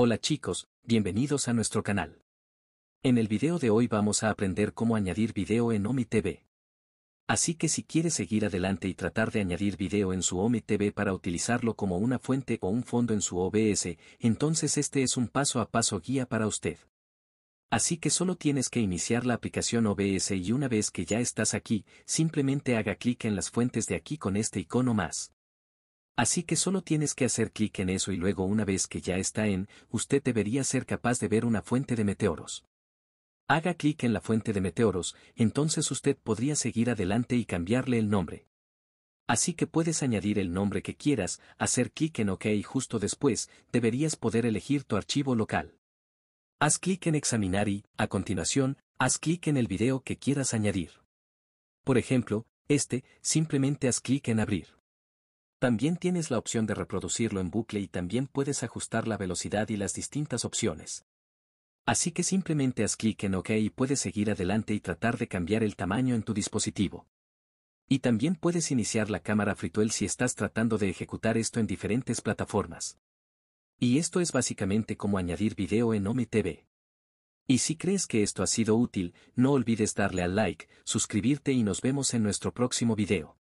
Hola chicos, bienvenidos a nuestro canal. En el video de hoy vamos a aprender cómo añadir video en OMI TV. Así que si quieres seguir adelante y tratar de añadir video en su OMI TV para utilizarlo como una fuente o un fondo en su OBS, entonces este es un paso a paso guía para usted. Así que solo tienes que iniciar la aplicación OBS y una vez que ya estás aquí, simplemente haga clic en las fuentes de aquí con este icono más. Así que solo tienes que hacer clic en eso y luego una vez que ya está en, usted debería ser capaz de ver una fuente de meteoros. Haga clic en la fuente de meteoros, entonces usted podría seguir adelante y cambiarle el nombre. Así que puedes añadir el nombre que quieras, hacer clic en OK y justo después, deberías poder elegir tu archivo local. Haz clic en examinar y, a continuación, haz clic en el video que quieras añadir. Por ejemplo, este, simplemente haz clic en abrir. También tienes la opción de reproducirlo en bucle y también puedes ajustar la velocidad y las distintas opciones. Así que simplemente haz clic en OK y puedes seguir adelante y tratar de cambiar el tamaño en tu dispositivo. Y también puedes iniciar la cámara Frituel si estás tratando de ejecutar esto en diferentes plataformas. Y esto es básicamente como añadir video en omtv Y si crees que esto ha sido útil, no olvides darle al like, suscribirte y nos vemos en nuestro próximo video.